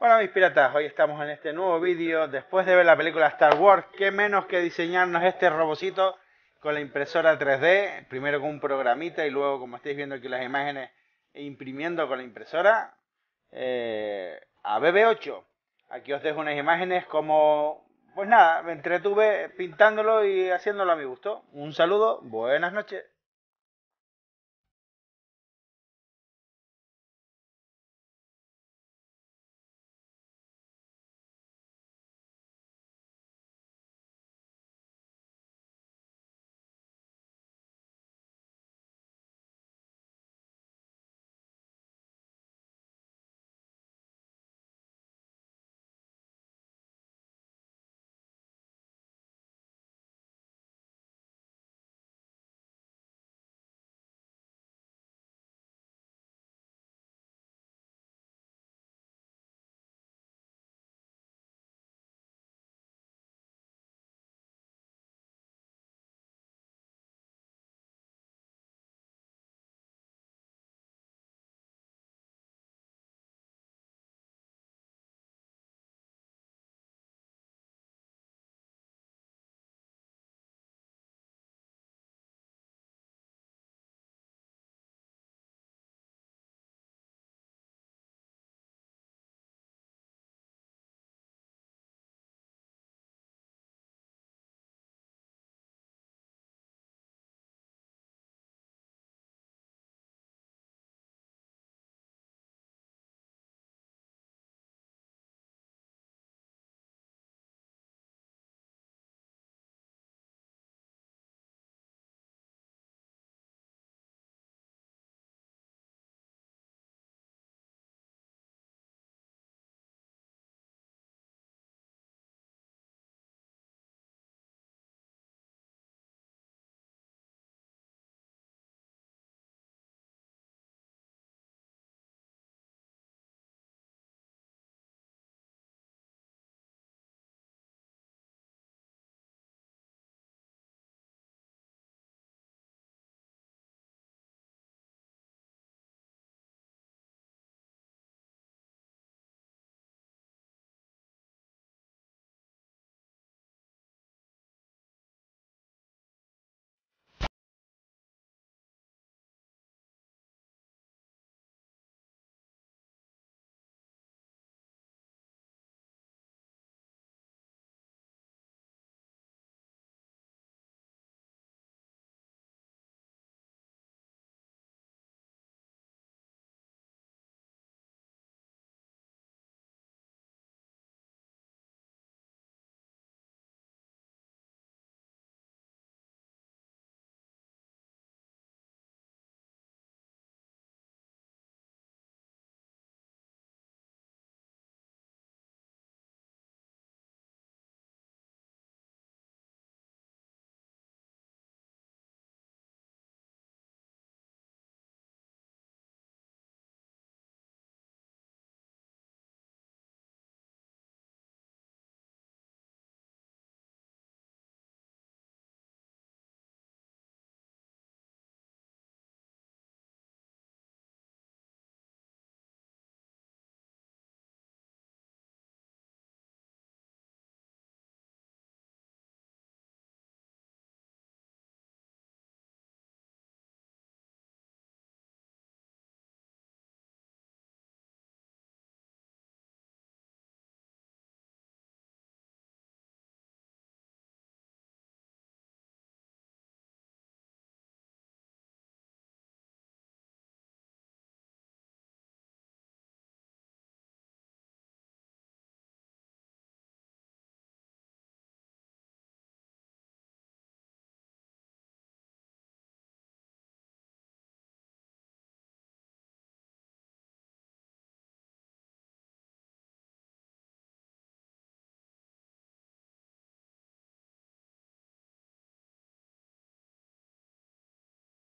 Hola mis piratas, hoy estamos en este nuevo vídeo después de ver la película Star Wars, qué menos que diseñarnos este robocito con la impresora 3D, primero con un programita y luego como estáis viendo aquí las imágenes imprimiendo con la impresora eh, a BB8 aquí os dejo unas imágenes como pues nada, me entretuve pintándolo y haciéndolo a mi gusto un saludo, buenas noches